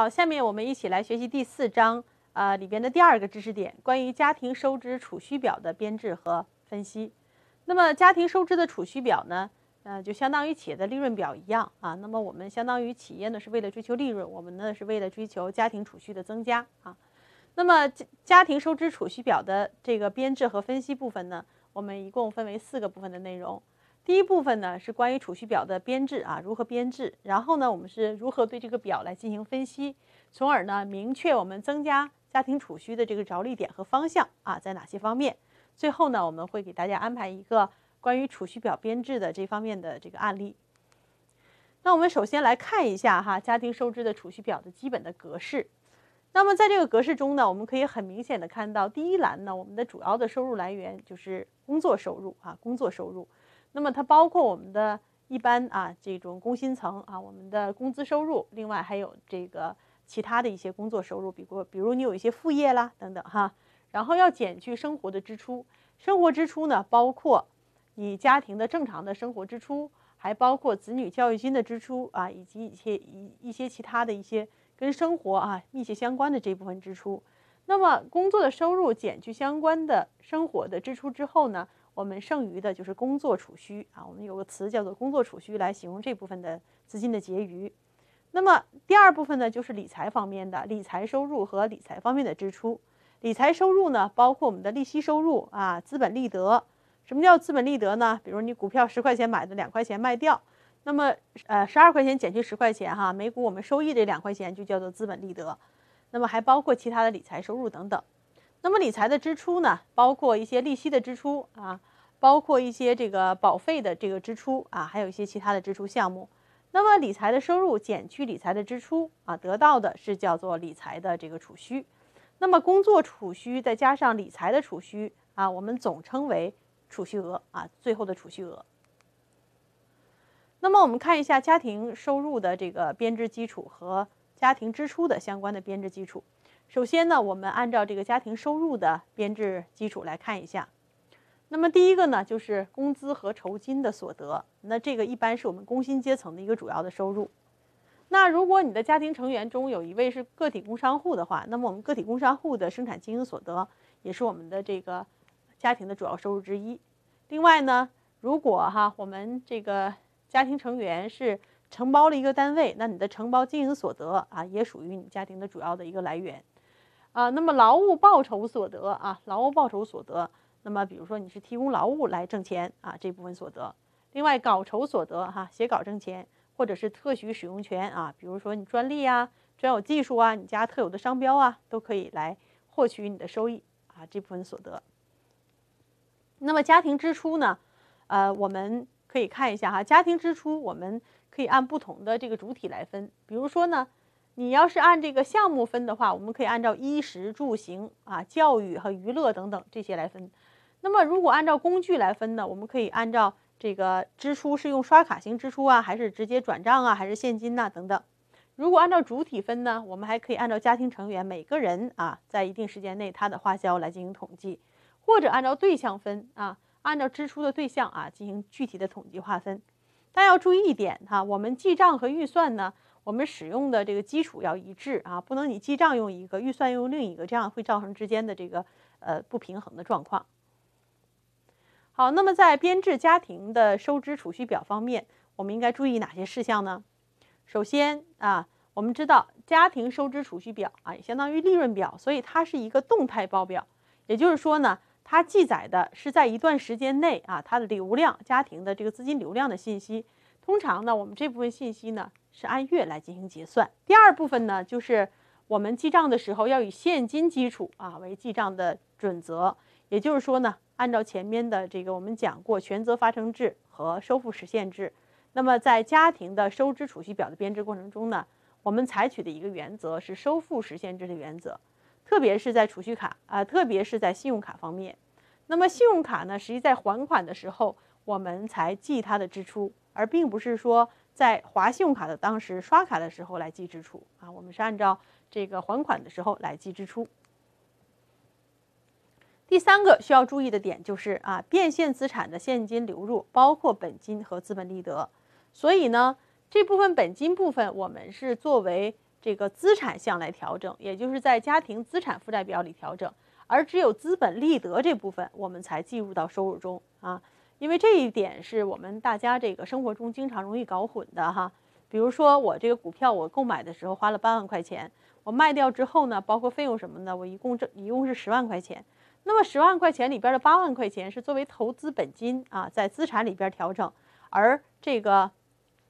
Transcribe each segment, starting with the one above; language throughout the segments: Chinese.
好，下面我们一起来学习第四章，呃里边的第二个知识点，关于家庭收支储蓄表的编制和分析。那么家庭收支的储蓄表呢，呃，就相当于企业的利润表一样啊。那么我们相当于企业呢是为了追求利润，我们呢是为了追求家庭储蓄的增加啊。那么家庭收支储蓄表的这个编制和分析部分呢，我们一共分为四个部分的内容。第一部分呢是关于储蓄表的编制啊，如何编制？然后呢，我们是如何对这个表来进行分析，从而呢明确我们增加家庭储蓄的这个着力点和方向啊，在哪些方面？最后呢，我们会给大家安排一个关于储蓄表编制的这方面的这个案例。那我们首先来看一下哈家庭收支的储蓄表的基本的格式。那么在这个格式中呢，我们可以很明显的看到，第一栏呢，我们的主要的收入来源就是工作收入啊，工作收入。那么它包括我们的一般啊这种工薪层啊我们的工资收入，另外还有这个其他的一些工作收入，比如比如你有一些副业啦等等哈。然后要减去生活的支出，生活支出呢包括你家庭的正常的生活支出，还包括子女教育金的支出啊，以及一些一一些其他的一些跟生活啊密切相关的这部分支出。那么工作的收入减去相关的生活的支出之后呢？我们剩余的就是工作储蓄啊，我们有个词叫做工作储蓄，来形容这部分的资金的结余。那么第二部分呢，就是理财方面的理财收入和理财方面的支出。理财收入呢，包括我们的利息收入啊，资本利得。什么叫资本利得呢？比如你股票十块钱买的，两块钱卖掉，那么呃十二块钱减去十块钱哈，每股我们收益这两块钱就叫做资本利得。那么还包括其他的理财收入等等。那么理财的支出呢，包括一些利息的支出啊，包括一些这个保费的这个支出啊，还有一些其他的支出项目。那么理财的收入减去理财的支出啊，得到的是叫做理财的这个储蓄。那么工作储蓄再加上理财的储蓄啊，我们总称为储蓄额啊，最后的储蓄额。那么我们看一下家庭收入的这个编制基础和家庭支出的相关的编制基础。首先呢，我们按照这个家庭收入的编制基础来看一下。那么第一个呢，就是工资和酬金的所得。那这个一般是我们工薪阶层的一个主要的收入。那如果你的家庭成员中有一位是个体工商户的话，那么我们个体工商户的生产经营所得也是我们的这个家庭的主要收入之一。另外呢，如果哈我们这个家庭成员是承包了一个单位，那你的承包经营所得啊，也属于你家庭的主要的一个来源。啊，那么劳务报酬所得啊，劳务报酬所得，那么比如说你是提供劳务来挣钱啊，这部分所得；另外稿酬所得哈，写稿挣钱，或者是特许使用权啊，比如说你专利啊、专有技术啊、你家特有的商标啊，都可以来获取你的收益啊，这部分所得。那么家庭支出呢？呃，我们可以看一下哈，家庭支出我们可以按不同的这个主体来分，比如说呢。你要是按这个项目分的话，我们可以按照衣食住行啊、教育和娱乐等等这些来分。那么，如果按照工具来分呢，我们可以按照这个支出是用刷卡型支出啊，还是直接转账啊，还是现金呐等等。如果按照主体分呢，我们还可以按照家庭成员每个人啊，在一定时间内他的花销来进行统计，或者按照对象分啊，按照支出的对象啊进行具体的统计划分。但要注意一点哈，我们记账和预算呢。我们使用的这个基础要一致啊，不能你记账用一个，预算用另一个，这样会造成之间的这个呃不平衡的状况。好，那么在编制家庭的收支储蓄表方面，我们应该注意哪些事项呢？首先啊，我们知道家庭收支储蓄表啊，也相当于利润表，所以它是一个动态报表。也就是说呢，它记载的是在一段时间内啊，它的流量家庭的这个资金流量的信息。通常呢，我们这部分信息呢。是按月来进行结算。第二部分呢，就是我们记账的时候要以现金基础啊为记账的准则。也就是说呢，按照前面的这个我们讲过权责发生制和收付实现制。那么在家庭的收支储蓄表的编制过程中呢，我们采取的一个原则是收付实现制的原则。特别是在储蓄卡啊，特别是在信用卡方面。那么信用卡呢，实际在还款的时候，我们才记它的支出，而并不是说。在划信用卡的当时刷卡的时候来记支出啊，我们是按照这个还款的时候来记支出。第三个需要注意的点就是啊，变现资产的现金流入包括本金和资本利得，所以呢这部分本金部分我们是作为这个资产项来调整，也就是在家庭资产负债表里调整，而只有资本利得这部分我们才计入到收入中啊。因为这一点是我们大家这个生活中经常容易搞混的哈，比如说我这个股票我购买的时候花了八万块钱，我卖掉之后呢，包括费用什么的，我一共挣一共是十万块钱。那么十万块钱里边的八万块钱是作为投资本金啊，在资产里边调整，而这个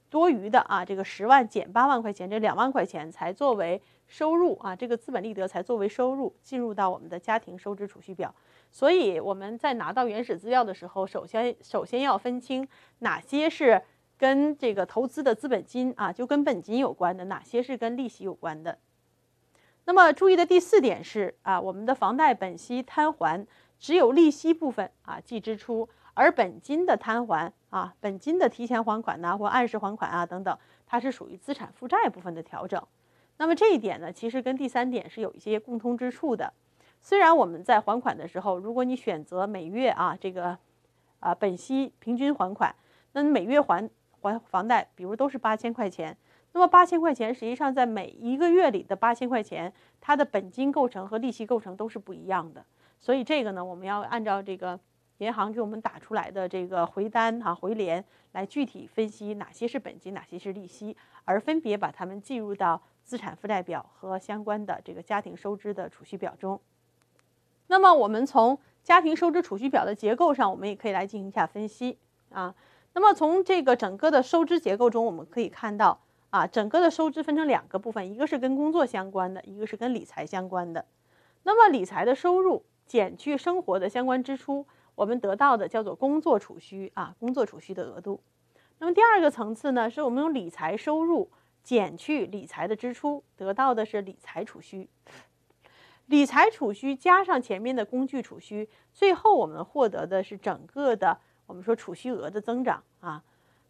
多余的啊这个十万减八万块钱这两万块钱才作为收入啊，这个资本利得才作为收入进入到我们的家庭收支储蓄表。所以我们在拿到原始资料的时候，首先首先要分清哪些是跟这个投资的资本金啊，就跟本金有关的；哪些是跟利息有关的。那么注意的第四点是啊，我们的房贷本息摊还只有利息部分啊计支出，而本金的摊还啊，本金的提前还款呐，或按时还款啊等等，它是属于资产负债部分的调整。那么这一点呢，其实跟第三点是有一些共通之处的。虽然我们在还款的时候，如果你选择每月啊这个，啊本息平均还款，那你每月还还房贷，比如都是八千块钱，那么八千块钱实际上在每一个月里的八千块钱，它的本金构成和利息构成都是不一样的。所以这个呢，我们要按照这个银行给我们打出来的这个回单哈回联来具体分析哪些是本金，哪些是利息，而分别把它们计入到资产负债表和相关的这个家庭收支的储蓄表中。那么我们从家庭收支储蓄表的结构上，我们也可以来进行一下分析啊。那么从这个整个的收支结构中，我们可以看到啊，整个的收支分成两个部分，一个是跟工作相关的，一个是跟理财相关的。那么理财的收入减去生活的相关支出，我们得到的叫做工作储蓄啊，工作储蓄的额度。那么第二个层次呢，是我们用理财收入减去理财的支出，得到的是理财储蓄。理财储蓄加上前面的工具储蓄，最后我们获得的是整个的我们说储蓄额的增长啊。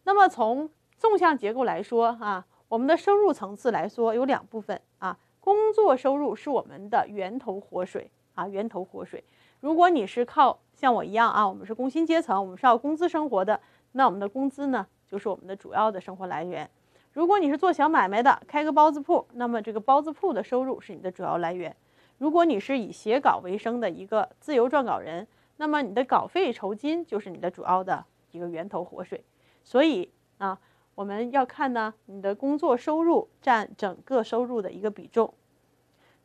那么从纵向结构来说啊，我们的收入层次来说有两部分啊。工作收入是我们的源头活水啊，源头活水。如果你是靠像我一样啊，我们是工薪阶层，我们是要工资生活的，那我们的工资呢就是我们的主要的生活来源。如果你是做小买卖的，开个包子铺，那么这个包子铺的收入是你的主要来源。如果你是以写稿为生的一个自由撰稿人，那么你的稿费酬金就是你的主要的一个源头活水。所以啊，我们要看呢，你的工作收入占整个收入的一个比重。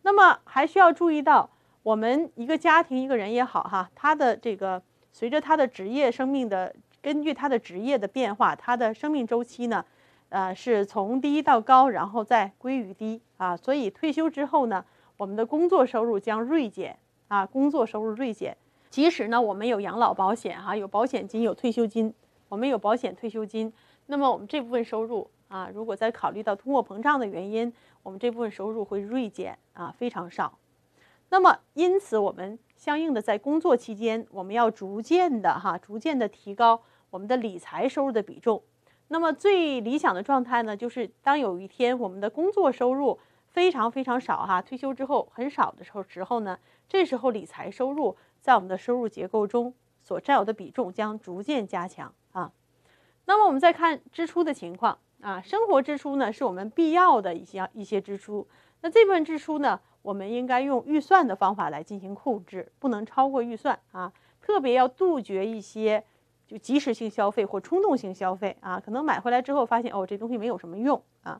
那么还需要注意到，我们一个家庭、一个人也好哈，他的这个随着他的职业生命的根据他的职业的变化，他的生命周期呢，呃，是从低到高，然后再归于低啊。所以退休之后呢？我们的工作收入将锐减啊，工作收入锐减。即使呢，我们有养老保险哈，有保险金，有退休金，我们有保险退休金。那么我们这部分收入啊，如果再考虑到通货膨胀的原因，我们这部分收入会锐减啊，非常少。那么因此，我们相应的在工作期间，我们要逐渐的哈，逐渐的提高我们的理财收入的比重。那么最理想的状态呢，就是当有一天我们的工作收入。非常非常少哈，退休之后很少的时候时候呢，这时候理财收入在我们的收入结构中所占有的比重将逐渐加强啊。那么我们再看支出的情况啊，生活支出呢是我们必要的一些一些支出，那这部分支出呢，我们应该用预算的方法来进行控制，不能超过预算啊。特别要杜绝一些就即时性消费或冲动性消费啊，可能买回来之后发现哦，这东西没有什么用啊。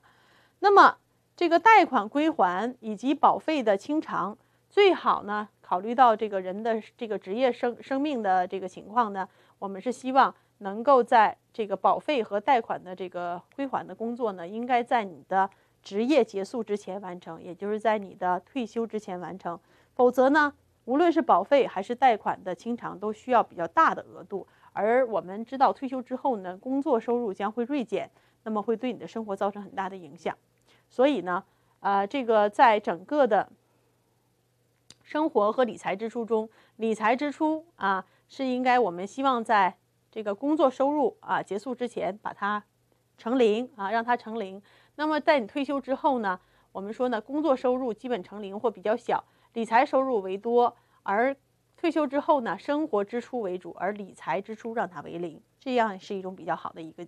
那么。这个贷款归还以及保费的清偿，最好呢考虑到这个人的这个职业生生命的这个情况呢，我们是希望能够在这个保费和贷款的这个归还的工作呢，应该在你的职业结束之前完成，也就是在你的退休之前完成。否则呢，无论是保费还是贷款的清偿，都需要比较大的额度。而我们知道，退休之后呢，工作收入将会锐减，那么会对你的生活造成很大的影响。所以呢，啊，这个在整个的生活和理财支出中，理财支出啊是应该我们希望在这个工作收入啊结束之前把它成零啊，让它成零。那么在你退休之后呢，我们说呢，工作收入基本成零或比较小，理财收入为多；而退休之后呢，生活支出为主，而理财支出让它为零，这样是一种比较好的一个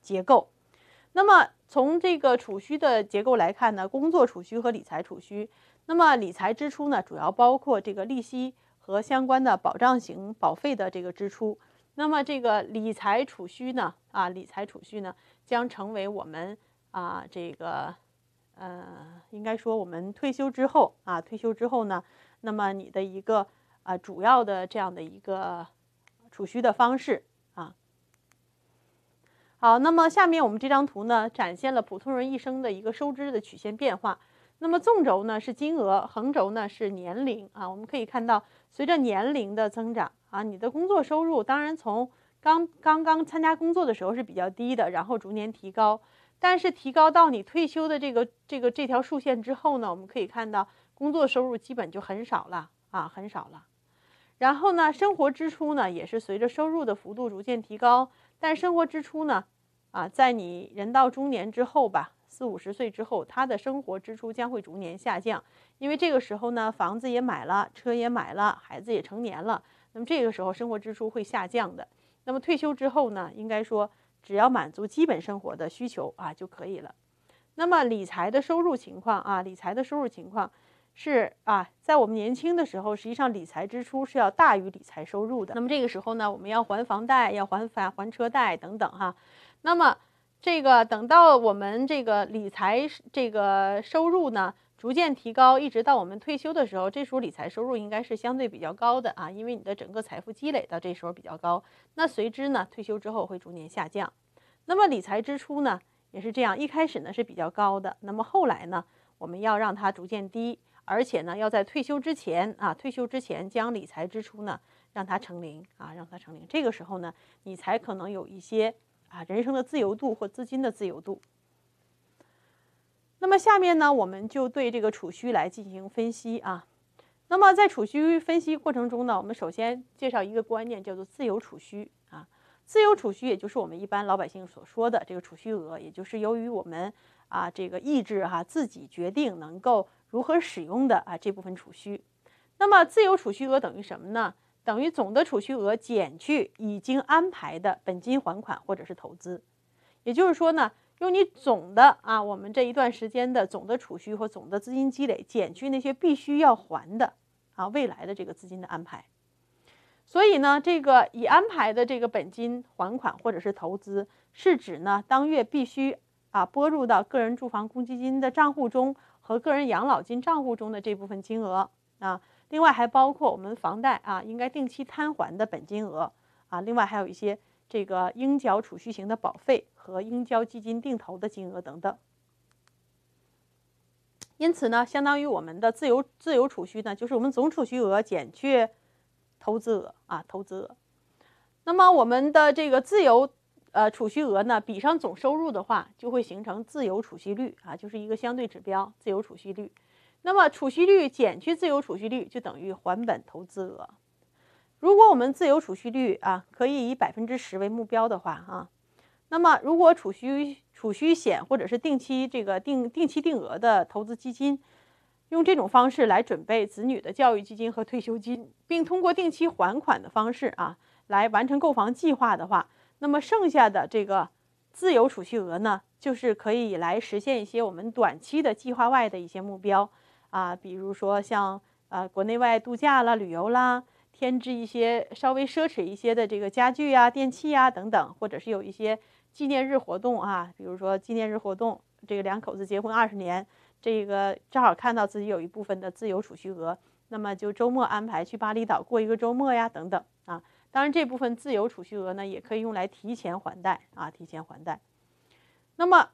结构。那么从这个储蓄的结构来看呢，工作储蓄和理财储蓄。那么理财支出呢，主要包括这个利息和相关的保障型保费的这个支出。那么这个理财储蓄呢，啊，理财储蓄呢，将成为我们啊这个，呃，应该说我们退休之后啊，退休之后呢，那么你的一个啊主要的这样的一个储蓄的方式。好，那么下面我们这张图呢，展现了普通人一生的一个收支的曲线变化。那么纵轴呢是金额，横轴呢是年龄啊。我们可以看到，随着年龄的增长啊，你的工作收入，当然从刚刚刚参加工作的时候是比较低的，然后逐年提高。但是提高到你退休的这个这个这条竖线之后呢，我们可以看到，工作收入基本就很少了啊，很少了。然后呢，生活支出呢，也是随着收入的幅度逐渐提高，但生活支出呢。啊，在你人到中年之后吧，四五十岁之后，他的生活支出将会逐年下降，因为这个时候呢，房子也买了，车也买了，孩子也成年了，那么这个时候生活支出会下降的。那么退休之后呢，应该说只要满足基本生活的需求啊就可以了。那么理财的收入情况啊，理财的收入情况是啊，在我们年轻的时候，实际上理财支出是要大于理财收入的。那么这个时候呢，我们要还房贷，要还房还车贷等等哈。那么，这个等到我们这个理财这个收入呢，逐渐提高，一直到我们退休的时候，这时候理财收入应该是相对比较高的啊，因为你的整个财富积累到这时候比较高。那随之呢，退休之后会逐年下降。那么理财支出呢，也是这样，一开始呢是比较高的，那么后来呢，我们要让它逐渐低，而且呢，要在退休之前啊，退休之前将理财支出呢让它成零啊，让它成零。这个时候呢，你才可能有一些。啊，人生的自由度或资金的自由度。那么下面呢，我们就对这个储蓄来进行分析啊。那么在储蓄分析过程中呢，我们首先介绍一个观念，叫做自由储蓄啊。自由储蓄也就是我们一般老百姓所说的这个储蓄额，也就是由于我们啊这个意志哈自己决定能够如何使用的啊这部分储蓄。那么自由储蓄额等于什么呢？等于总的储蓄额减去已经安排的本金还款或者是投资，也就是说呢，用你总的啊，我们这一段时间的总的储蓄和总的资金积累减去那些必须要还的啊未来的这个资金的安排，所以呢，这个已安排的这个本金还款或者是投资是指呢，当月必须啊拨入到个人住房公积金的账户中和个人养老金账户中的这部分金额啊。另外还包括我们房贷啊，应该定期摊还的本金额啊，另外还有一些这个应缴储蓄型的保费和应交基金定投的金额等等。因此呢，相当于我们的自由自由储蓄呢，就是我们总储蓄额减去投资额啊，投资额。那么我们的这个自由呃储蓄额呢，比上总收入的话，就会形成自由储蓄率啊，就是一个相对指标，自由储蓄率。那么储蓄率减去自由储蓄率就等于还本投资额。如果我们自由储蓄率啊可以以百分之十为目标的话啊，那么如果储蓄储蓄险或者是定期这个定定期定额的投资基金，用这种方式来准备子女的教育基金和退休金，并通过定期还款的方式啊来完成购房计划的话，那么剩下的这个自由储蓄额呢，就是可以来实现一些我们短期的计划外的一些目标。啊，比如说像呃国内外度假啦、旅游啦，添置一些稍微奢侈一些的这个家具啊、电器啊等等，或者是有一些纪念日活动啊，比如说纪念日活动，这个两口子结婚二十年，这个正好看到自己有一部分的自由储蓄额，那么就周末安排去巴厘岛过一个周末呀，等等啊。当然，这部分自由储蓄额呢，也可以用来提前还贷啊，提前还贷。那么。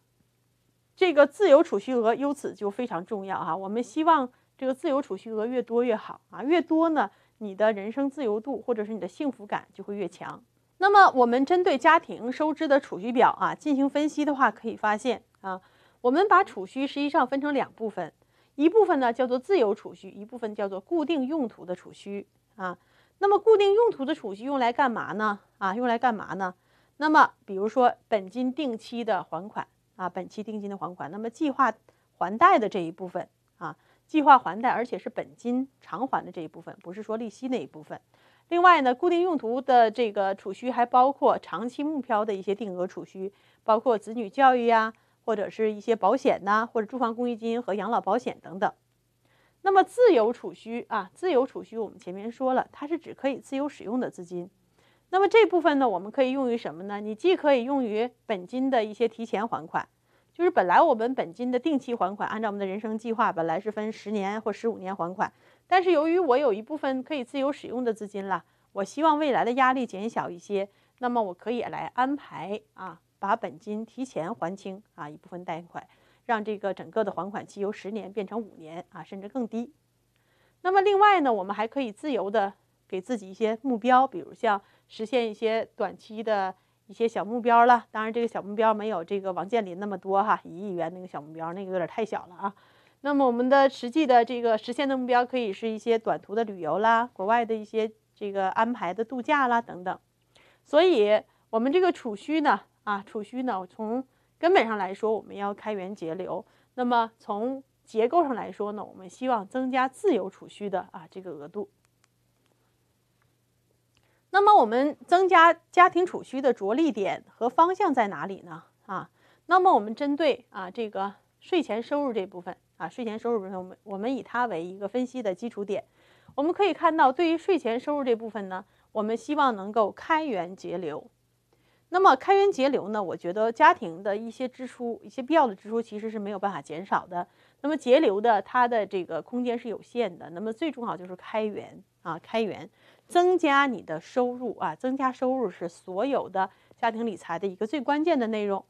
这个自由储蓄额由此就非常重要哈，我们希望这个自由储蓄额越多越好啊，越多呢，你的人生自由度或者是你的幸福感就会越强。那么我们针对家庭收支的储蓄表啊进行分析的话，可以发现啊，我们把储蓄实际上分成两部分，一部分呢叫做自由储蓄，一部分叫做固定用途的储蓄啊。那么固定用途的储蓄用来干嘛呢？啊，用来干嘛呢？那么比如说本金定期的还款。啊，本期定金的还款，那么计划还贷的这一部分啊，计划还贷，而且是本金偿还的这一部分，不是说利息那一部分。另外呢，固定用途的这个储蓄还包括长期目标的一些定额储蓄，包括子女教育呀，或者是一些保险呐，或者住房公积金和养老保险等等。那么自由储蓄啊，自由储蓄，我们前面说了，它是指可以自由使用的资金。那么这部分呢，我们可以用于什么呢？你既可以用于本金的一些提前还款，就是本来我们本金的定期还款，按照我们的人生计划，本来是分十年或十五年还款，但是由于我有一部分可以自由使用的资金了，我希望未来的压力减小一些，那么我可以来安排啊，把本金提前还清啊一部分贷款，让这个整个的还款期由十年变成五年啊，甚至更低。那么另外呢，我们还可以自由的。给自己一些目标，比如像实现一些短期的一些小目标了。当然，这个小目标没有这个王健林那么多哈，一亿元那个小目标那个有点太小了啊。那么我们的实际的这个实现的目标可以是一些短途的旅游啦、国外的一些这个安排的度假啦等等。所以，我们这个储蓄呢，啊，储蓄呢，从根本上来说，我们要开源节流。那么从结构上来说呢，我们希望增加自由储蓄的啊这个额度。那么我们增加家庭储蓄的着力点和方向在哪里呢？啊，那么我们针对啊这个税前收入这部分啊税前收入部分，我们我们以它为一个分析的基础点。我们可以看到，对于税前收入这部分呢，我们希望能够开源节流。那么开源节流呢，我觉得家庭的一些支出、一些必要的支出其实是没有办法减少的。那么节流的它的这个空间是有限的。那么最重要就是开源啊开源。增加你的收入啊！增加收入是所有的家庭理财的一个最关键的内容。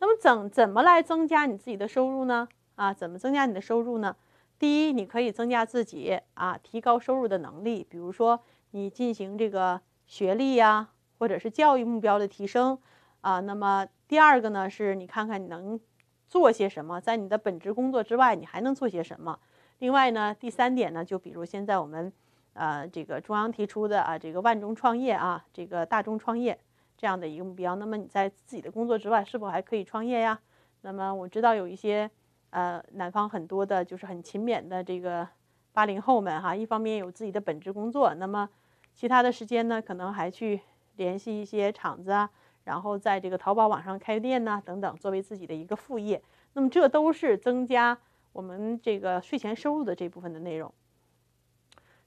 那么怎怎么来增加你自己的收入呢？啊，怎么增加你的收入呢？第一，你可以增加自己啊，提高收入的能力，比如说你进行这个学历呀，或者是教育目标的提升啊。那么第二个呢，是你看看你能做些什么，在你的本职工作之外，你还能做些什么？另外呢，第三点呢，就比如现在我们。呃，这个中央提出的啊，这个万众创业啊，这个大众创业这样的一个目标，那么你在自己的工作之外，是否还可以创业呀？那么我知道有一些呃，南方很多的，就是很勤勉的这个八零后们哈，一方面有自己的本职工作，那么其他的时间呢，可能还去联系一些厂子啊，然后在这个淘宝网上开店呢，等等，作为自己的一个副业，那么这都是增加我们这个税前收入的这部分的内容。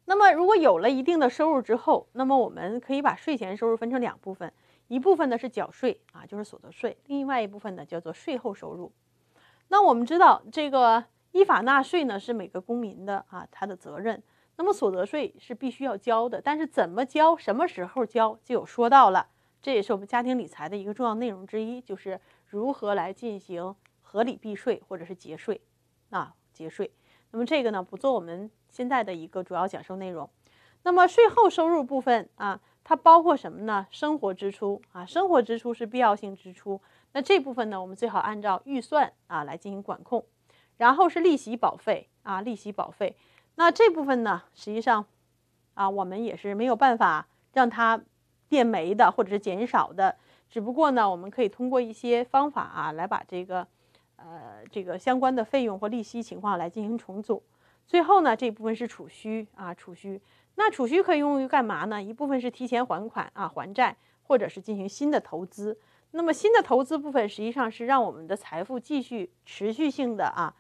那么，如果有了一定的收入之后，那么我们可以把税前收入分成两部分，一部分呢是缴税啊，就是所得税；另外一部分呢叫做税后收入。那我们知道，这个依法纳税呢是每个公民的啊他的责任。那么所得税是必须要交的，但是怎么交、什么时候交就有说到了。这也是我们家庭理财的一个重要内容之一，就是如何来进行合理避税或者是节税啊节税。那么这个呢，不做我们现在的一个主要讲授内容。那么税后收入部分啊，它包括什么呢？生活支出啊，生活支出是必要性支出，那这部分呢，我们最好按照预算啊来进行管控。然后是利息保费啊，利息保费，那这部分呢，实际上啊，我们也是没有办法让它变没的，或者是减少的。只不过呢，我们可以通过一些方法啊，来把这个。呃，这个相关的费用或利息情况来进行重组。最后呢，这部分是储蓄啊，储蓄。那储蓄可以用于干嘛呢？一部分是提前还款啊，还债，或者是进行新的投资。那么新的投资部分实际上是让我们的财富继续持续性的啊，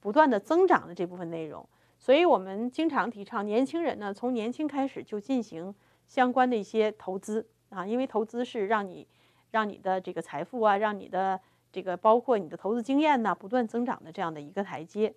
不断的增长的这部分内容。所以我们经常提倡年轻人呢，从年轻开始就进行相关的一些投资啊，因为投资是让你让你的这个财富啊，让你的。这个包括你的投资经验呢，不断增长的这样的一个台阶。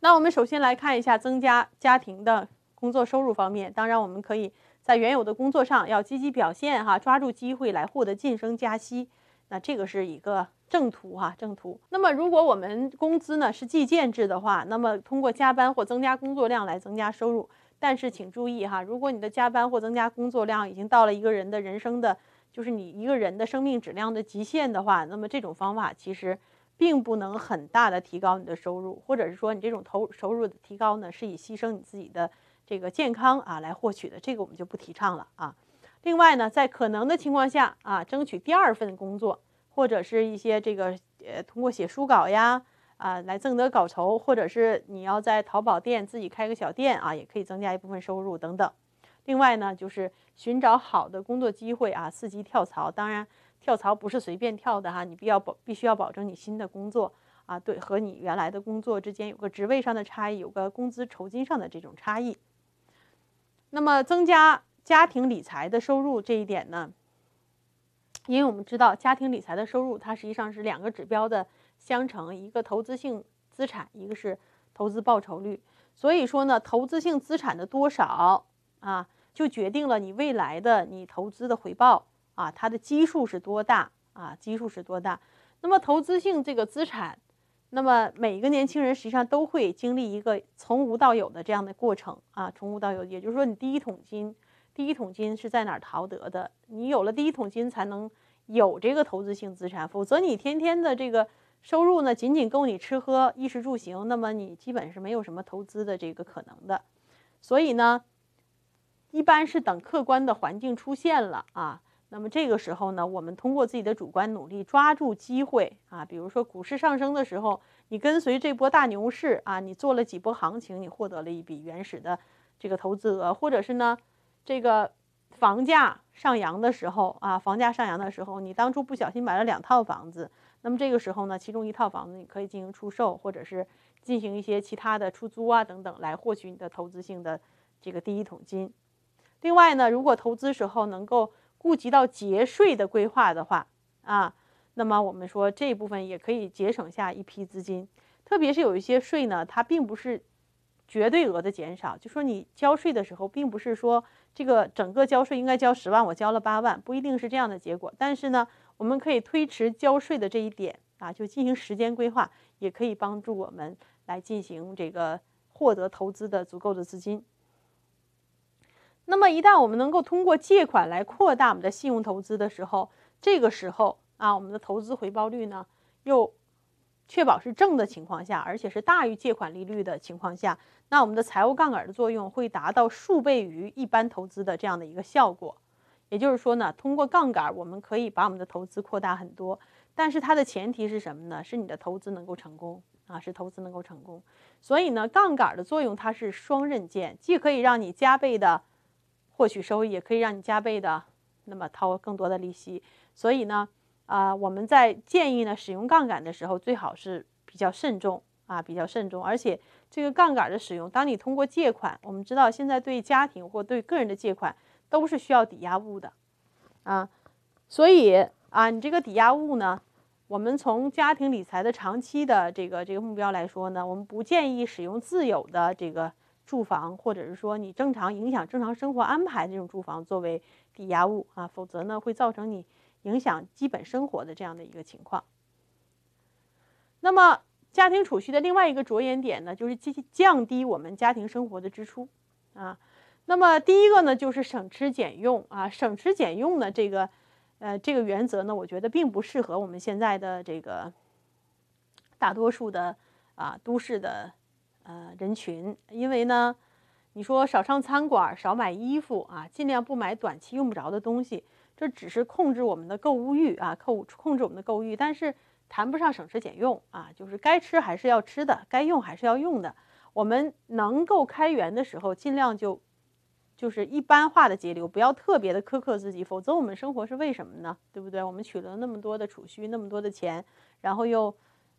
那我们首先来看一下增加家庭的工作收入方面。当然，我们可以在原有的工作上要积极表现哈，抓住机会来获得晋升加薪。那这个是一个正途哈，正途。那么，如果我们工资呢是计件制的话，那么通过加班或增加工作量来增加收入。但是请注意哈，如果你的加班或增加工作量已经到了一个人的人生的。就是你一个人的生命质量的极限的话，那么这种方法其实并不能很大的提高你的收入，或者是说你这种投收入的提高呢，是以牺牲你自己的这个健康啊来获取的，这个我们就不提倡了啊。另外呢，在可能的情况下啊，争取第二份工作，或者是一些这个呃通过写书稿呀啊来挣得稿酬，或者是你要在淘宝店自己开个小店啊，也可以增加一部分收入等等。另外呢，就是寻找好的工作机会啊，伺机跳槽。当然，跳槽不是随便跳的哈，你必要保必须要保证你新的工作啊，对，和你原来的工作之间有个职位上的差异，有个工资酬金上的这种差异。那么增加家庭理财的收入这一点呢，因为我们知道家庭理财的收入，它实际上是两个指标的相乘，一个投资性资产，一个是投资报酬率。所以说呢，投资性资产的多少啊。就决定了你未来的你投资的回报啊，它的基数是多大啊？基数是多大？那么投资性这个资产，那么每一个年轻人实际上都会经历一个从无到有的这样的过程啊，从无到有。也就是说，你第一桶金，第一桶金是在哪儿淘得的？你有了第一桶金，才能有这个投资性资产，否则你天天的这个收入呢，仅仅够你吃喝、衣食住行，那么你基本是没有什么投资的这个可能的。所以呢。一般是等客观的环境出现了啊，那么这个时候呢，我们通过自己的主观努力抓住机会啊，比如说股市上升的时候，你跟随这波大牛市啊，你做了几波行情，你获得了一笔原始的这个投资额，或者是呢，这个房价上扬的时候啊，房价上扬的时候，你当初不小心买了两套房子，那么这个时候呢，其中一套房子你可以进行出售，或者是进行一些其他的出租啊等等，来获取你的投资性的这个第一桶金。另外呢，如果投资时候能够顾及到节税的规划的话，啊，那么我们说这一部分也可以节省下一批资金。特别是有一些税呢，它并不是绝对额的减少，就说你交税的时候，并不是说这个整个交税应该交十万，我交了八万，不一定是这样的结果。但是呢，我们可以推迟交税的这一点啊，就进行时间规划，也可以帮助我们来进行这个获得投资的足够的资金。那么一旦我们能够通过借款来扩大我们的信用投资的时候，这个时候啊，我们的投资回报率呢又确保是正的情况下，而且是大于借款利率的情况下，那我们的财务杠杆的作用会达到数倍于一般投资的这样的一个效果。也就是说呢，通过杠杆我们可以把我们的投资扩大很多，但是它的前提是什么呢？是你的投资能够成功啊，是投资能够成功。所以呢，杠杆的作用它是双刃剑，既可以让你加倍的。获取收益也可以让你加倍的，那么掏更多的利息。所以呢，啊，我们在建议呢使用杠杆的时候，最好是比较慎重啊，比较慎重。而且这个杠杆的使用，当你通过借款，我们知道现在对家庭或对个人的借款都是需要抵押物的，啊，所以啊，你这个抵押物呢，我们从家庭理财的长期的这个这个目标来说呢，我们不建议使用自有的这个。住房，或者是说你正常影响正常生活安排的这种住房作为抵押物啊，否则呢会造成你影响基本生活的这样的一个情况。那么家庭储蓄的另外一个着眼点呢，就是降降低我们家庭生活的支出啊。那么第一个呢，就是省吃俭用啊，省吃俭用呢这个呃这个原则呢，我觉得并不适合我们现在的这个大多数的啊都市的。呃，人群，因为呢，你说少上餐馆，少买衣服啊，尽量不买短期用不着的东西，这只是控制我们的购物欲啊，购控制我们的购物欲，但是谈不上省吃俭用啊，就是该吃还是要吃的，该用还是要用的，我们能够开源的时候，尽量就就是一般化的节流，不要特别的苛刻自己，否则我们生活是为什么呢？对不对？我们取了那么多的储蓄，那么多的钱，然后又。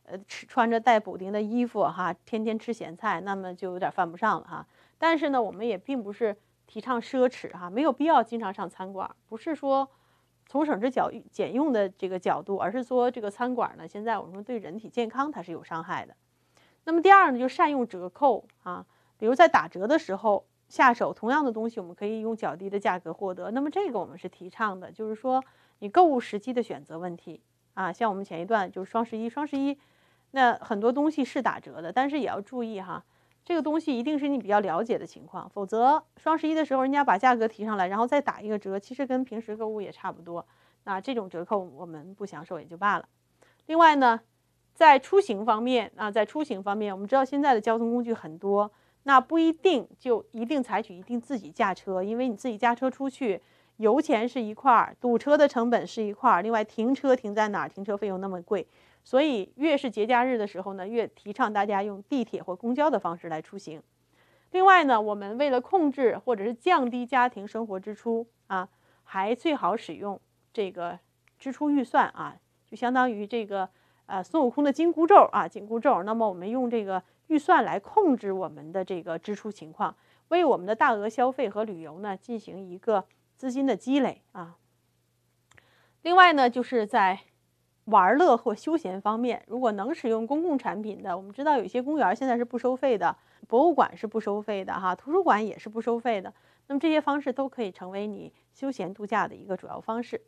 呃，吃穿着带补丁的衣服哈，天天吃咸菜，那么就有点犯不上了哈。但是呢，我们也并不是提倡奢侈哈，没有必要经常上餐馆，不是说从省吃俭用的这个角度，而是说这个餐馆呢，现在我们说对人体健康它是有伤害的。那么第二呢，就善用折扣啊，比如在打折的时候下手，同样的东西我们可以用较低的价格获得，那么这个我们是提倡的，就是说你购物时机的选择问题啊，像我们前一段就是双十一，双十一。那很多东西是打折的，但是也要注意哈，这个东西一定是你比较了解的情况，否则双十一的时候人家把价格提上来，然后再打一个折，其实跟平时购物也差不多。那这种折扣我们不享受也就罢了。另外呢，在出行方面啊，在出行方面，我们知道现在的交通工具很多，那不一定就一定采取一定自己驾车，因为你自己驾车出去，油钱是一块儿，堵车的成本是一块儿，另外停车停在哪儿，停车费用那么贵。所以，越是节假日的时候呢，越提倡大家用地铁或公交的方式来出行。另外呢，我们为了控制或者是降低家庭生活支出啊，还最好使用这个支出预算啊，就相当于这个呃孙悟空的紧箍咒啊，紧箍咒。那么我们用这个预算来控制我们的这个支出情况，为我们的大额消费和旅游呢进行一个资金的积累啊。另外呢，就是在。玩乐或休闲方面，如果能使用公共产品的，我们知道有些公园现在是不收费的，博物馆是不收费的，哈，图书馆也是不收费的。那么这些方式都可以成为你休闲度假的一个主要方式。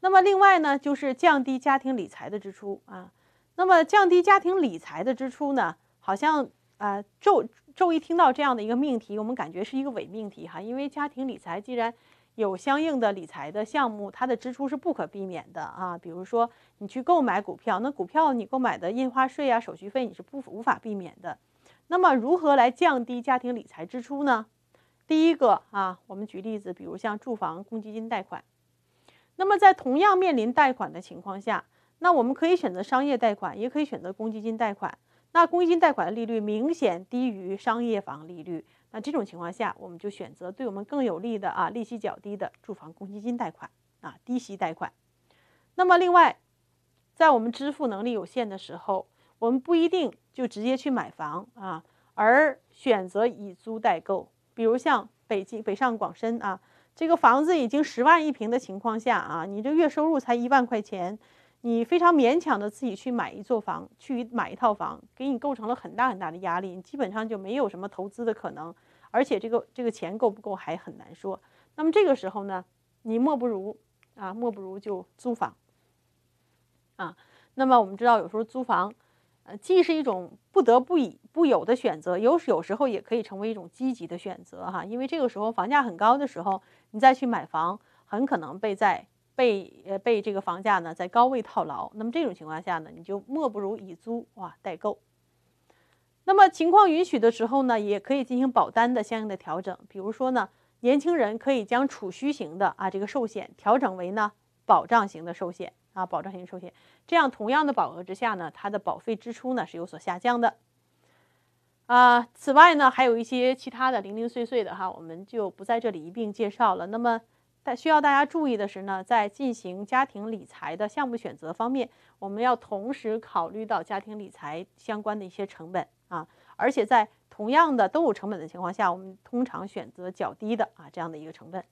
那么另外呢，就是降低家庭理财的支出啊。那么降低家庭理财的支出呢，好像啊，周周一听到这样的一个命题，我们感觉是一个伪命题哈，因为家庭理财既然有相应的理财的项目，它的支出是不可避免的啊。比如说，你去购买股票，那股票你购买的印花税啊、手续费你是不无法避免的。那么，如何来降低家庭理财支出呢？第一个啊，我们举例子，比如像住房公积金贷款。那么，在同样面临贷款的情况下，那我们可以选择商业贷款，也可以选择公积金贷款。那公积金贷款的利率明显低于商业房利率。那这种情况下，我们就选择对我们更有利的啊，利息较低的住房公积金贷款啊，低息贷款。那么，另外，在我们支付能力有限的时候，我们不一定就直接去买房啊，而选择以租代购。比如像北京、北上广深啊，这个房子已经十万一平的情况下啊，你这月收入才一万块钱。你非常勉强的自己去买一座房，去买一套房，给你构成了很大很大的压力，你基本上就没有什么投资的可能，而且这个这个钱够不够还很难说。那么这个时候呢，你莫不如啊，莫不如就租房，啊，那么我们知道有时候租房，呃，既是一种不得不以不有的选择，有有时候也可以成为一种积极的选择哈，因为这个时候房价很高的时候，你再去买房，很可能被在。被呃被这个房价呢在高位套牢，那么这种情况下呢，你就莫不如以租哇代购。那么情况允许的时候呢，也可以进行保单的相应的调整，比如说呢，年轻人可以将储蓄型的啊这个寿险调整为呢保障型的寿险啊保障型寿险，这样同样的保额之下呢，它的保费支出呢是有所下降的。啊，此外呢还有一些其他的零零碎碎的哈，我们就不在这里一并介绍了。那么。在需要大家注意的是呢，在进行家庭理财的项目选择方面，我们要同时考虑到家庭理财相关的一些成本啊，而且在同样的都有成本的情况下，我们通常选择较低的啊这样的一个成本。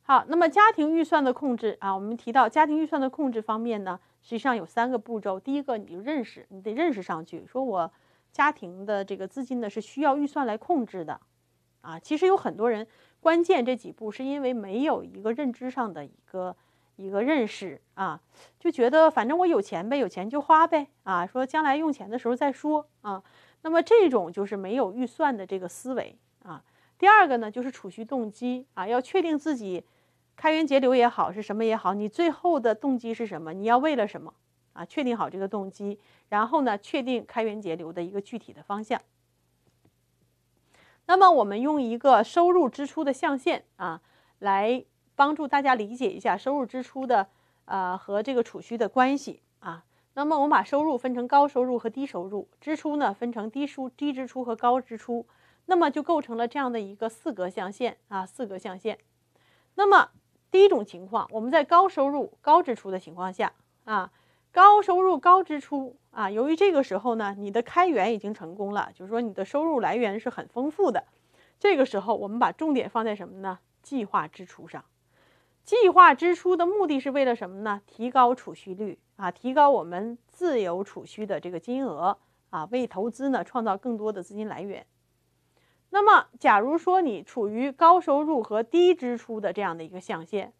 好，那么家庭预算的控制啊，我们提到家庭预算的控制方面呢，实际上有三个步骤，第一个你就认识，你得认识上去，说我家庭的这个资金呢是需要预算来控制的啊，其实有很多人。关键这几步是因为没有一个认知上的一个一个认识啊，就觉得反正我有钱呗，有钱就花呗啊，说将来用钱的时候再说啊。那么这种就是没有预算的这个思维啊。第二个呢，就是储蓄动机啊，要确定自己开源节流也好是什么也好，你最后的动机是什么？你要为了什么啊？确定好这个动机，然后呢，确定开源节流的一个具体的方向。那么，我们用一个收入支出的象限啊，来帮助大家理解一下收入支出的呃和这个储蓄的关系啊。那么，我们把收入分成高收入和低收入，支出呢分成低收低支出和高支出，那么就构成了这样的一个四格象限啊，四格象限。那么，第一种情况，我们在高收入高支出的情况下啊。高收入高支出啊，由于这个时候呢，你的开源已经成功了，就是说你的收入来源是很丰富的。这个时候，我们把重点放在什么呢？计划支出上。计划支出的目的是为了什么呢？提高储蓄率啊，提高我们自由储蓄的这个金额啊，为投资呢创造更多的资金来源。那么，假如说你处于高收入和低支出的这样的一个象限。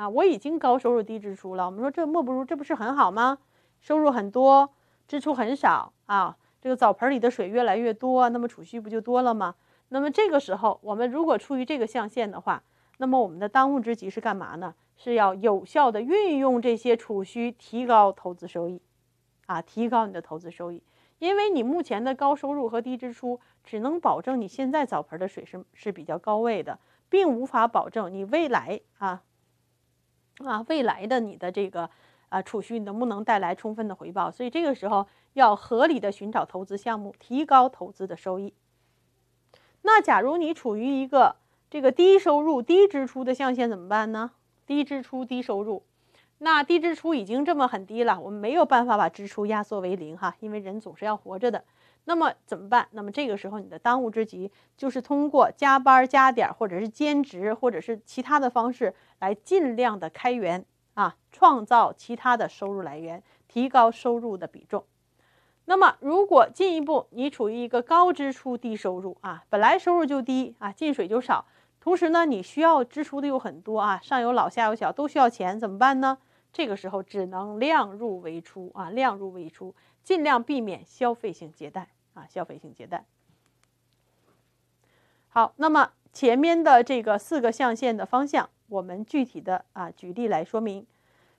啊，我已经高收入低支出了。我们说这莫不如这不是很好吗？收入很多，支出很少啊。这个澡盆里的水越来越多，那么储蓄不就多了吗？那么这个时候，我们如果处于这个象限的话，那么我们的当务之急是干嘛呢？是要有效的运用这些储蓄，提高投资收益，啊，提高你的投资收益。因为你目前的高收入和低支出，只能保证你现在澡盆的水是是比较高位的，并无法保证你未来啊。啊，未来的你的这个，啊，储蓄能不能带来充分的回报？所以这个时候要合理的寻找投资项目，提高投资的收益。那假如你处于一个这个低收入、低支出的象限怎么办呢？低支出、低收入，那低支出已经这么很低了，我们没有办法把支出压缩为零哈，因为人总是要活着的。那么怎么办？那么这个时候你的当务之急就是通过加班加点，或者是兼职，或者是其他的方式来尽量的开源啊，创造其他的收入来源，提高收入的比重。那么如果进一步你处于一个高支出低收入啊，本来收入就低啊，进水就少，同时呢你需要支出的又很多啊，上有老下有小都需要钱，怎么办呢？这个时候只能量入为出啊，量入为出，尽量避免消费性借贷。啊，消费性借贷。好，那么前面的这个四个象限的方向，我们具体的啊举例来说明。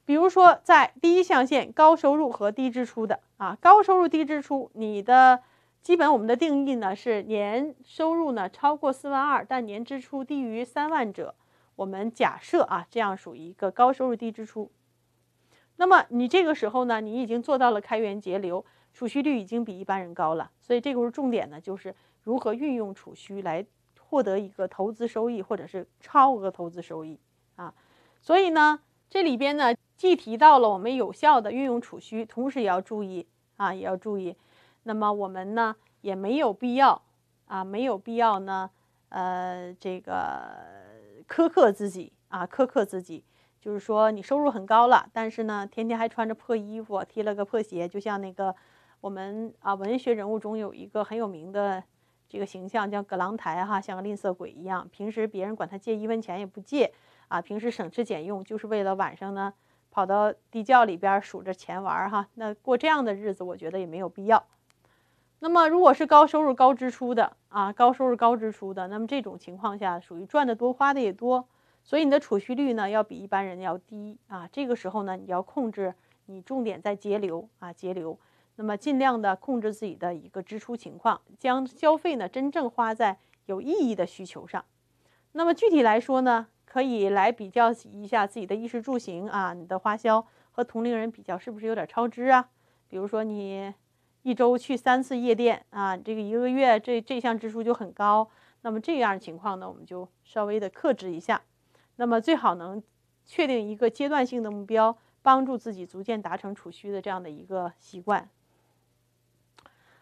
比如说，在第一象限，高收入和低支出的啊，高收入低支出，你的基本我们的定义呢是年收入呢超过四万二，但年支出低于三万者，我们假设啊，这样属于一个高收入低支出。那么你这个时候呢，你已经做到了开源节流。储蓄率已经比一般人高了，所以这个是重点呢，就是如何运用储蓄来获得一个投资收益或者是超额投资收益啊。所以呢，这里边呢既提到了我们有效的运用储蓄，同时也要注意啊，也要注意。那么我们呢也没有必要啊，没有必要呢，呃，这个苛刻自己啊，苛刻自己，就是说你收入很高了，但是呢，天天还穿着破衣服，提了个破鞋，就像那个。我们啊，文学人物中有一个很有名的这个形象叫葛朗台哈，像个吝啬鬼一样，平时别人管他借一分钱也不借啊，平时省吃俭用，就是为了晚上呢跑到地窖里边数着钱玩哈。那过这样的日子，我觉得也没有必要。那么如果是高收入高支出的啊，高收入高支出的，那么这种情况下属于赚的多花的也多，所以你的储蓄率呢要比一般人要低啊。这个时候呢，你要控制，你重点在节流啊，节流。那么尽量的控制自己的一个支出情况，将消费呢真正花在有意义的需求上。那么具体来说呢，可以来比较一下自己的衣食住行啊，你的花销和同龄人比较是不是有点超支啊？比如说你一周去三次夜店啊，这个一个月这这项支出就很高。那么这样的情况呢，我们就稍微的克制一下。那么最好能确定一个阶段性的目标，帮助自己逐渐达成储蓄的这样的一个习惯。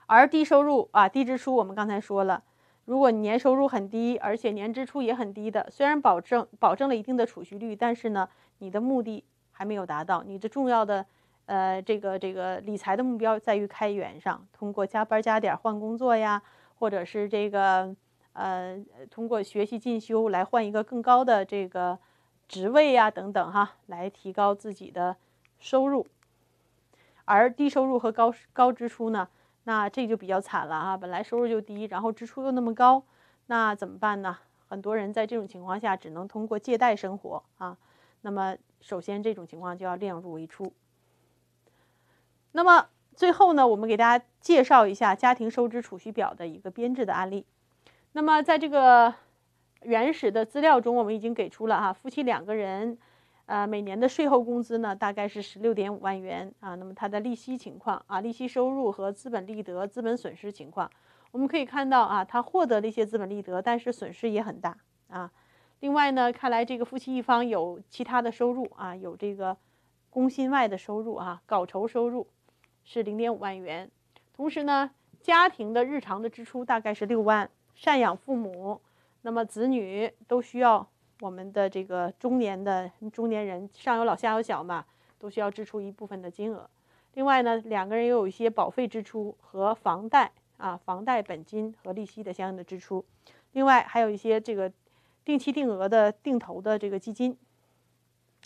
而低收入啊，低支出，我们刚才说了，如果你年收入很低，而且年支出也很低的，虽然保证保证了一定的储蓄率，但是呢，你的目的还没有达到。你的重要的，呃，这个这个理财的目标在于开源上，通过加班加点换工作呀，或者是这个，呃，通过学习进修来换一个更高的这个职位呀，等等哈，来提高自己的收入。而低收入和高高支出呢？那这就比较惨了啊！本来收入就低，然后支出又那么高，那怎么办呢？很多人在这种情况下只能通过借贷生活啊。那么，首先这种情况就要量入为出。那么最后呢，我们给大家介绍一下家庭收支储蓄表的一个编制的案例。那么在这个原始的资料中，我们已经给出了哈，夫妻两个人。呃，每年的税后工资呢，大概是十六点五万元啊。那么它的利息情况啊，利息收入和资本利得、资本损失情况，我们可以看到啊，他获得了一些资本利得，但是损失也很大啊。另外呢，看来这个夫妻一方有其他的收入啊，有这个工薪外的收入啊，稿酬收入是零点五万元。同时呢，家庭的日常的支出大概是六万，赡养父母，那么子女都需要。我们的这个中年的中年人，上有老下有小嘛，都需要支出一部分的金额。另外呢，两个人又有一些保费支出和房贷啊，房贷本金和利息的相应的支出。另外还有一些这个定期定额的定投的这个基金。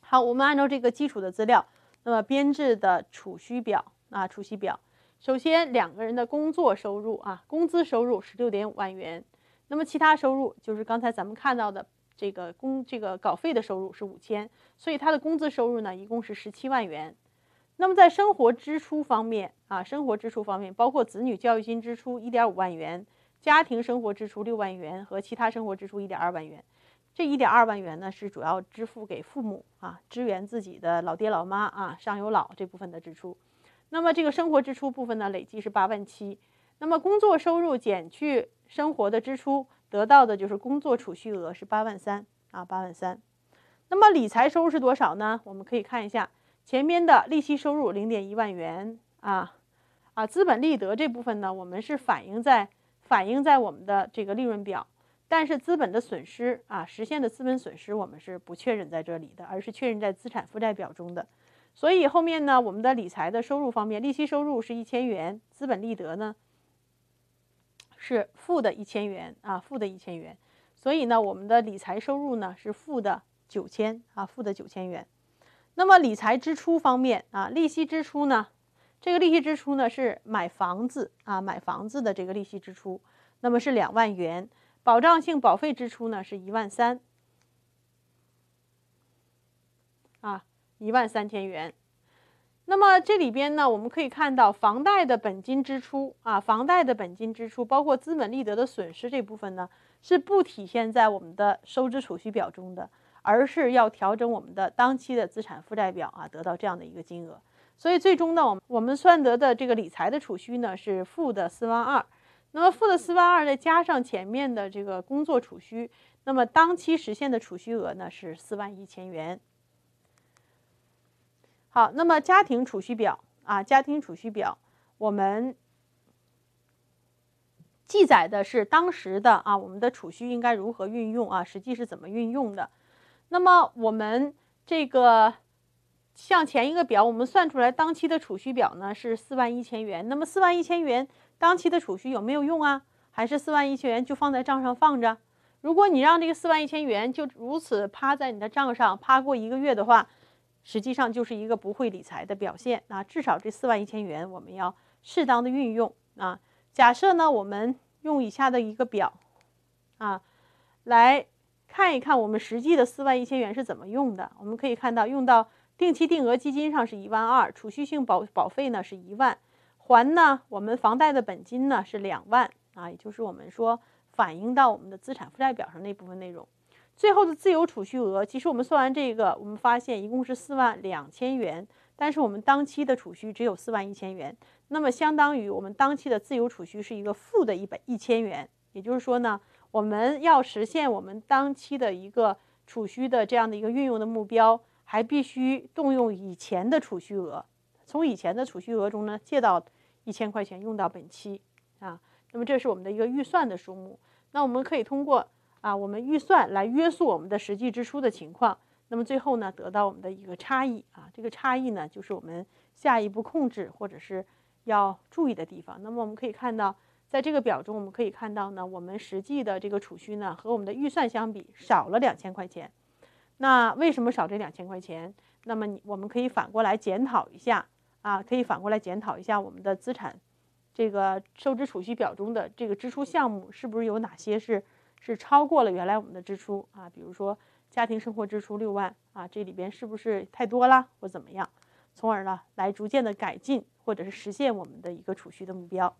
好，我们按照这个基础的资料，那么编制的储蓄表啊，储蓄表。首先，两个人的工作收入啊，工资收入十六点五万元。那么其他收入就是刚才咱们看到的。这个工这个稿费的收入是五千，所以他的工资收入呢一共是十七万元。那么在生活支出方面啊，生活支出方面包括子女教育金支出一点五万元，家庭生活支出六万元和其他生活支出一点二万元。这一点二万元呢是主要支付给父母啊，支援自己的老爹老妈啊，上有老这部分的支出。那么这个生活支出部分呢累计是八万七。那么工作收入减去生活的支出。得到的就是工作储蓄额是八万三啊，八万三。那么理财收入是多少呢？我们可以看一下前面的利息收入零点一万元啊啊，资本利得这部分呢，我们是反映在反映在我们的这个利润表，但是资本的损失啊，实现的资本损失我们是不确认在这里的，而是确认在资产负债表中的。所以后面呢，我们的理财的收入方面，利息收入是一千元，资本利得呢？是负的一千元啊，负的一千元，所以呢，我们的理财收入呢是负的九千啊，负的九千元。那么理财支出方面啊，利息支出呢，这个利息支出呢是买房子啊，买房子的这个利息支出，那么是两万元，保障性保费支出呢是一万三啊，一万三千元。那么这里边呢，我们可以看到房贷的本金支出啊，房贷的本金支出包括资本利得的损失这部分呢，是不体现在我们的收支储蓄表中的，而是要调整我们的当期的资产负债表啊，得到这样的一个金额。所以最终呢，我们我们算得的这个理财的储蓄呢是负的四万二，那么负的四万二再加上前面的这个工作储蓄，那么当期实现的储蓄额呢是四万一千元。好，那么家庭储蓄表啊，家庭储蓄表，我们记载的是当时的啊，我们的储蓄应该如何运用啊，实际是怎么运用的？那么我们这个像前一个表，我们算出来当期的储蓄表呢是四万一千元。那么四万一千元当期的储蓄有没有用啊？还是四万一千元就放在账上放着？如果你让这个四万一千元就如此趴在你的账上趴过一个月的话。实际上就是一个不会理财的表现啊！至少这四万一千元，我们要适当的运用啊。假设呢，我们用以下的一个表，啊，来看一看我们实际的四万一千元是怎么用的。我们可以看到，用到定期定额基金上是一万二，储蓄性保保费呢是一万，还呢我们房贷的本金呢是两万啊，也就是我们说反映到我们的资产负债表上那部分内容。最后的自由储蓄额，其实我们算完这个，我们发现一共是四万两千元，但是我们当期的储蓄只有四万一千元，那么相当于我们当期的自由储蓄是一个负的一百一千元，也就是说呢，我们要实现我们当期的一个储蓄的这样的一个运用的目标，还必须动用以前的储蓄额，从以前的储蓄额中呢借到一千块钱用到本期，啊，那么这是我们的一个预算的数目，那我们可以通过。啊，我们预算来约束我们的实际支出的情况，那么最后呢，得到我们的一个差异啊，这个差异呢，就是我们下一步控制或者是要注意的地方。那么我们可以看到，在这个表中，我们可以看到呢，我们实际的这个储蓄呢，和我们的预算相比少了两千块钱。那为什么少这两千块钱？那么你我们可以反过来检讨一下啊，可以反过来检讨一下我们的资产，这个收支储蓄表中的这个支出项目是不是有哪些是？是超过了原来我们的支出啊，比如说家庭生活支出六万啊，这里边是不是太多了，或怎么样，从而呢来逐渐的改进或者是实现我们的一个储蓄的目标。